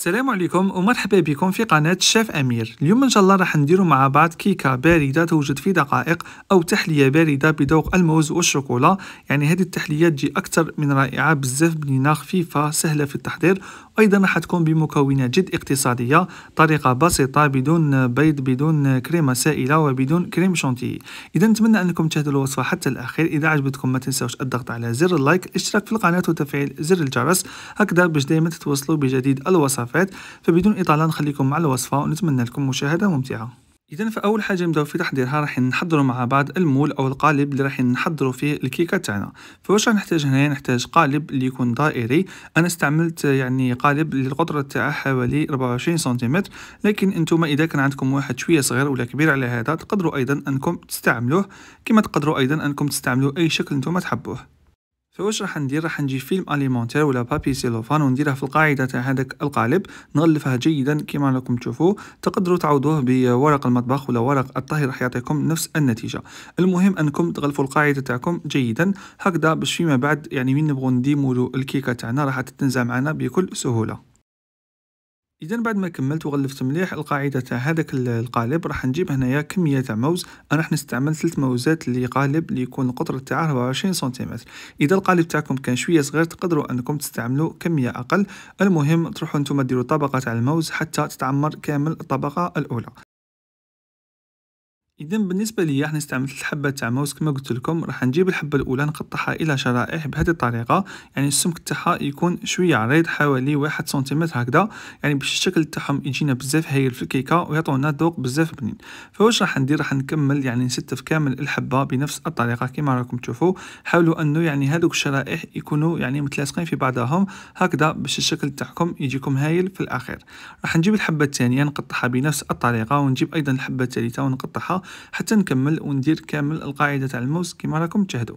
السلام عليكم ومرحبا بكم في قناة شيف أمير اليوم إن شاء الله راح نديرو مع بعض كيكة باردة توجد في دقائق أو تحلية باردة بذوق الموز والشوكولا يعني هذه التحلية تجي أكثر من رائعة بزاف بنينة خفيفة سهلة في التحضير أيضا راح تكون بمكونات جد اقتصادية طريقة بسيطة بدون بيض بدون كريمة سائلة وبدون كريم شونتي إذا نتمنى أنكم تشاهدوا الوصفة حتى الأخير إذا عجبتكم ما تنساوش الضغط على زر اللايك الاشتراك في القناة وتفعيل زر الجرس هكذا باش دائما تتوصلوا بجديد الوصف الرفعات فبدون إطالة نخليكم مع الوصفة ونتمنى لكم مشاهدة ممتعة اذا فاول حاجه نبداو في تحضيرها راح نحضروا مع بعض المول او القالب اللي راح نحضروا فيه الكيكه تاعنا فواش راح نحتاج هنايا نحتاج قالب اللي يكون دائري انا استعملت يعني قالب اللي القطره تاعه حوالي 24 سنتيمتر لكن انتم اذا كان عندكم واحد شويه صغير ولا كبير على هذا تقدروا ايضا انكم تستعملوه كما تقدروا ايضا انكم تستعملوا اي شكل انتم تحبوه فواش راح ندير راح نجيب فيلم اليمونتير ولا بابي سيلوفان ونديرها في القاعده تاع هذاك القالب نغلفها جيدا كما راكم تشوفوا تقدروا تعوضوه بورق المطبخ ولا ورق الطهي راح يعطيكم نفس النتيجه المهم انكم تغلفوا القاعده تاعكم جيدا هكذا باش فيما بعد يعني من نبغوا نديمولو الكيكه تاعنا راح تتنزع معنا بكل سهوله اذا بعد ما كملت وغلفت مليح القاعده تاع هذاك القالب راح نجيب هنايا كميه تاع موز انا راح نستعمل ثلاث موزات اللي قالب اللي يكون القطر تاعه 24 سنتيمتر اذا القالب تاعكم كان شويه صغير تقدروا انكم تستعملوا كميه اقل المهم تروحوا نتوما ديروا طبقه تاع الموز حتى تتعمر كامل الطبقه الاولى اذا بالنسبه ليا حنا استعملت الحبه تاع ماوس كما قلت لكم راح نجيب الحبه الاولى نقطعها الى شرائح بهذه الطريقه يعني السمك تاعها يكون شويه عريض حوالي واحد سنتيمتر هكذا يعني باش الشكل تاعهم يجينا بزاف هايل في الكيكه ويعطونا ذوق بزاف بنين فواش راح ندير راح نكمل يعني نستف كامل الحبه بنفس الطريقه كما راكم تشوفوا حاولوا انه يعني هذوك الشرائح يكونوا يعني متلاصقين في بعضهم هكذا باش الشكل تاعكم يجيكم هايل في الاخير راح نجيب الحبه الثانيه نقطعها بنفس الطريقه ونجيب ايضا الحبه الثالثه ونقطعها حتى نكمل وندير كامل القاعده تاع الموس كما راكم تشاهدوا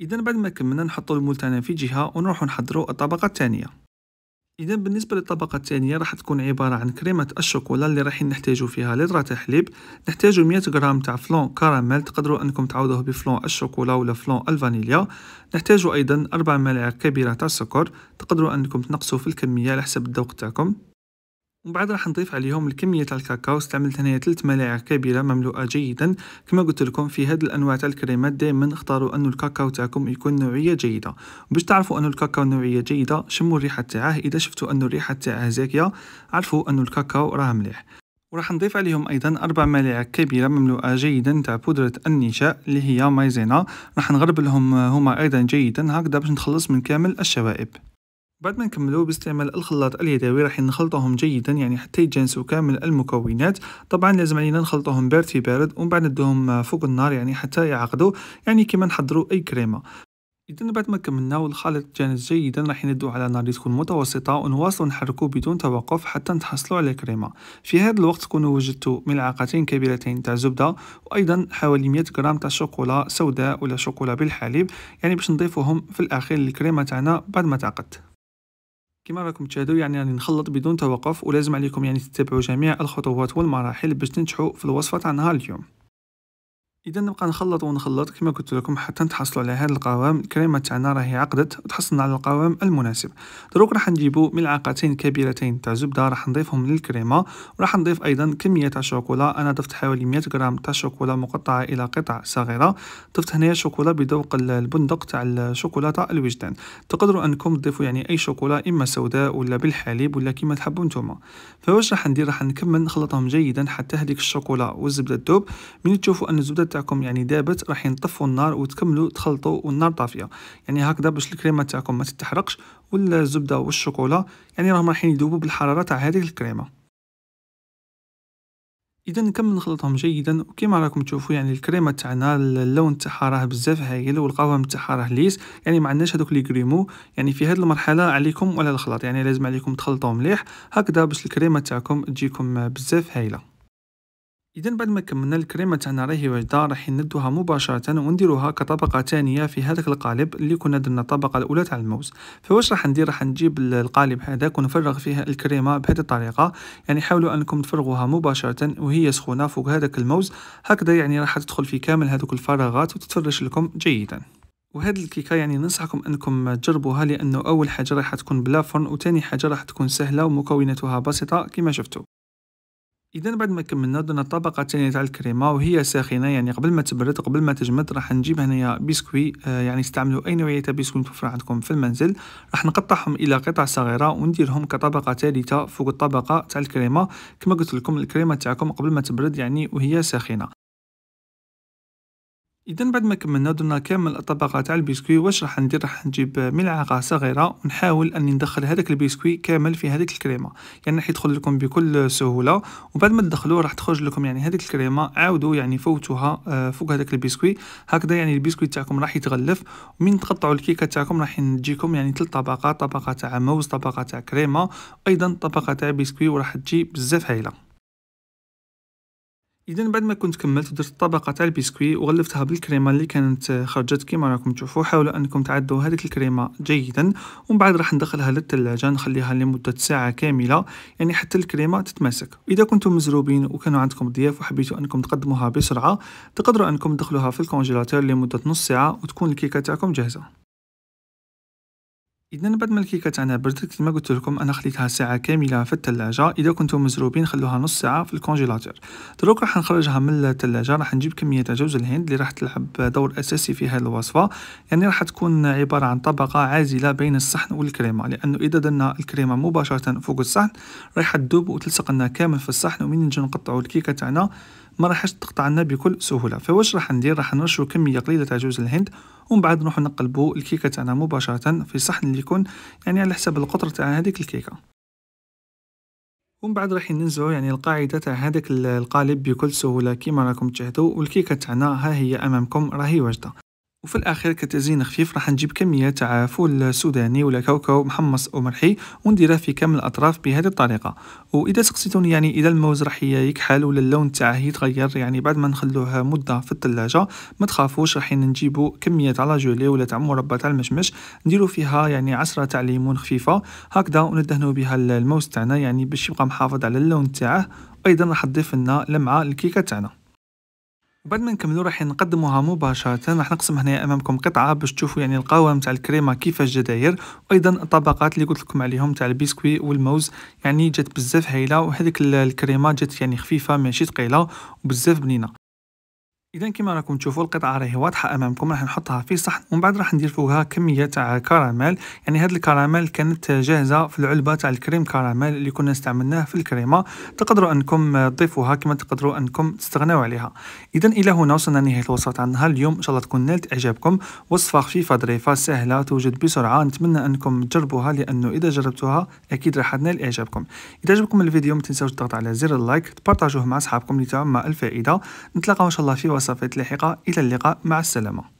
اذا بعد ما كملنا نحطوا المول تاعنا في جهه ونروحوا نحضروا الطبقه الثانيه اذا بالنسبه للطبقه الثانيه راح تكون عباره عن كريمه الشوكولا اللي راح نحتاجو فيها لتر تاع حليب نحتاجو 100 غرام تاع فلون كراميل تقدروا انكم تعوضوه بفلون الشوكولا ولا فلون الفانيليا نحتاجو ايضا 4 ملاعق كبيره تاع السكر تقدروا انكم تنقصوا في الكميه على حسب الذوق تاعكم ومن بعد راح نضيف عليهم الكميه تاع الكاكاو استعملت هنايا 3 ملاعق كبيره مملوءه جيدا كما قلت لكم في هذه الانواع تاع الكريمات دائما اختاروا انه الكاكاو تاعكم يكون نوعيه جيده باش تعرفوا انه الكاكاو نوعيه جيده شموا الريحه تاعه اذا شفتوا انه الريحه تاعه زاكيه عرفوا انه الكاكاو راه مليح وراح نضيف عليهم ايضا اربع ملاعق كبيره مملوءه جيدا تاع بودره النشاء اللي هي مايزينا راح نغرب لهم هما ايضا جيدا هكذا باش نتخلص من كامل الشوائب بعد ما نكملو باستعمال الخلاط اليدوي راح نخلطوهم جيدا يعني حتى يتجانسوا كامل المكونات طبعا لازم علينا نخلطوهم بارد في بارد ومن بعد ندوهم فوق النار يعني حتى يعقدوا يعني كما نحضروا اي كريمه اذا بعد ما كملنا والخليط جانس جيدا راح ندو على نار تكون متوسطه ونواصلوا نحركو بدون توقف حتى نتحصلوا على كريمه في هذا الوقت تكونوا وجدتوا ملعقتين كبيرتين تاع زبده وايضا حوالي 100 غرام تاع شوكولا سوداء ولا شوكولا بالحليب يعني باش نضيفوهم في الاخير للكريمه تاعنا بعد ما تعقد كما راكم تشاهدوا يعني راني نخلط بدون توقف ولازم عليكم يعني تتبعوا جميع الخطوات والمراحل باش تنجحوا في الوصفه تاع نهار اليوم اذا نبقى نخلط ونخلط كما قلت لكم حتى نتحصلوا على هذا القوام الكريمه تاعنا راهي عقدت وتحصلنا على القوام المناسب دروك راح نجيبوا ملعقتين كبيرتين تاع زبده راح نضيفهم للكريمه وراح نضيف ايضا كميه تاع شوكولا انا ضفت حوالي 100 غرام تاع شوكولا مقطعه الى قطع صغيره ضفت هنايا شوكولا بذوق البندق تاع الشوكولاته الوجدان تقدروا انكم تضيفوا يعني اي شوكولا اما سوداء ولا بالحليب ولا كما تحبوا نتوما فواش راح ندير راح نكمل نخلطهم جيدا حتى هذيك الشوكولا والزبده تذوب من تشوفوا ان الزبده تاعكم يعني دابت راح ينطفوا النار وتكملوا تخلطوا والنار طافيه يعني هكذا باش الكريمه تاعكم ما تتحرقش والزبده والشوكولا يعني راهم رايحين يذوبوا بالحراره تاع هذه الكريمه اذا نكمل نخلطهم جيدا وكما راكم تشوفوا يعني الكريمه تاعنا اللون تاعها راه بزاف هايل والقوام تاعها راه ليس يعني ما عندناش هذوك لي كريمو يعني في هذه المرحله عليكم ولا الخلاط يعني لازم عليكم تخلطوه مليح هكذا باش الكريمه تاعكم تجيكم بزاف هايله إذا بعد ما كملنا الكريمة تاعنا راهي واجدة راح نندوها مباشرة ونديروها كطبقة ثانية في هذاك القالب اللي كنا درنا الطبقة الأولى تاع الموز فواش راح ندير راح نجيب القالب هذاك ونفرغ فيه الكريمة بهذه الطريقة يعني حاولوا أنكم تفرغوها مباشرة وهي سخونة فوق هذاك الموز هكذا يعني راح تدخل في كامل هذوك الفراغات وتتفرش لكم جيدا وهاد الكيكه يعني ننصحكم انكم تجربوها لانه اول حاجه راح تكون بلا فرن وتاني حاجه راح تكون سهله ومكوناتها بسيطه كما شفتوا اذا بعد ما كملنا درنا الطبقه الثانيه تاع الكريمه وهي ساخنه يعني قبل ما تبرد قبل ما تجمد راح نجيب هنايا بسكوي آه يعني استعملوا اي نوعيه بسكوي متوفره عندكم في المنزل راح نقطعهم الى قطع صغيره ونديرهم كطبقه ثالثه فوق الطبقه تاع الكريمه كما قلت لكم الكريمه تاعكم قبل ما تبرد يعني وهي ساخنه اذا بعد ما كملنا درنا كامل الطبقة تاع البسكوي واش راح ندير راح نجيب ملعقة صغيرة ونحاول أني ندخل هذاك البسكوي كامل في هذيك الكريمة يعني راح يدخل لكم بكل سهولة وبعد ما تدخلوه راح تخرج لكم يعني هذيك الكريمة عاودوا يعني فوتوها آه، فوق هذاك البسكوي هكذا يعني البسكوي تاعكم راح يتغلف ومن تقطعوا الكيكة تاعكم راح تجيكم يعني ثلاث طبقات طبقة تاع موز طبقة تاع كريمة أيضا طبقة تاع بسكوي وراح تجي بزاف هايلة اذا بعد ما كنت كملت درت الطبقه تاع البسكوي وغلفتها بالكريمه اللي كانت خرجت كيما راكم تشوفوا حاولوا انكم تعدوا هذيك الكريمه جيدا ومن بعد راح ندخلها للثلاجه نخليها لمده ساعه كامله يعني حتى الكريمه تتماسك اذا كنتم مزروبين وكانوا عندكم ضياف وحبيتوا انكم تقدموها بسرعه تقدروا انكم تدخلوها في الكونجيلاتور لمده نص ساعه وتكون الكيكه تاعكم جاهزه اذا بعد ما الكيكه تاعنا بردت كما قلت لكم انا خليتها ساعه كامله في الثلاجه اذا كنتم مزروبين خلوها نص ساعه في الكونجيلاتور دروك راح نخرجها من الثلاجه راح نجيب كميه تاع جوز الهند اللي راح تلعب دور اساسي في هذه الوصفه يعني راح تكون عباره عن طبقه عازله بين الصحن والكريمه لانه اذا درنا الكريمه مباشره فوق الصحن راح تذوب وتلصق لنا كامل في الصحن ومن نجي نقطعوا الكيكه تاعنا ما راحش تقطعنا بكل سهوله فواش راح ندير راح نرشو كميه قليله تاع جوز الهند ومن بعد نروحو نقلبو الكيكه تاعنا مباشره في صحن اللي يكون يعني على حسب القطر تاع هذيك الكيكه ومن بعد راح ننزعو يعني القاعده تاع هذاك القالب بكل سهوله كيما راكم تشاهدوا والكيكه تاعنا ها هي امامكم راهي واجده وفي الاخير كتزيين خفيف راح نجيب كميه تاع فول سوداني ولا كاوكاو محمص او مرحي ونديره في كامل الاطراف بهذه الطريقه واذا سقسيتوني يعني اذا الموز راح يكحل ولا اللون تاعه يتغير يعني بعد ما نخلوه مده في الثلاجه ما تخافوش راح نجيبو كميه تاع لاجولي ولا تاع مربى تاع المشمش نديرو فيها يعني عصره تاع ليمون خفيفه هكذا وندهنوا بها الموز تاعنا يعني باش يبقى محافظ على اللون تاعه ايضا راح تضيف لنا لمعه الكيكه تاعنا بعد ما نكملو راح نقدموها مباشرة راح نقسم هنا امامكم قطعة باش تشوفوا يعني القوام تاع الكريمة كيفاش جداير وايضا الطبقات اللي قلت لكم عليهم تاع البسكوي والموز يعني جات بزاف هايلة وهذيك الكريمة جات يعني خفيفة ماشي ثقيلة وبزاف بنينة اذا كما راكم تشوفوا القطعه راهي واضحه امامكم راح نحطها في صحن ومن بعد راح ندير فوقها كميه تاع كراميل يعني هذا الكراميل كانت جاهزه في العلبه تاع الكريم كراميل اللي كنا استعملناه في الكريمه تقدروا انكم تضيفوها كما تقدروا انكم تستغناو عليها اذا الى هنا وصلنا لنهايه الوصفه تاع النهار اليوم ان شاء الله تكون نالت اعجابكم وصفه خفيفه ظريفه سهله توجد بسرعه نتمنى انكم تجربوها لانه اذا جربتوها اكيد راح تنال اعجابكم اذا عجبكم الفيديو ما تنساوش الضغط على زر اللايك تبارطاجوه مع اصحابكم لتعم الفائده نتلاقاو ان شاء الله في وصفات لاحقة إلى اللقاء مع السلامة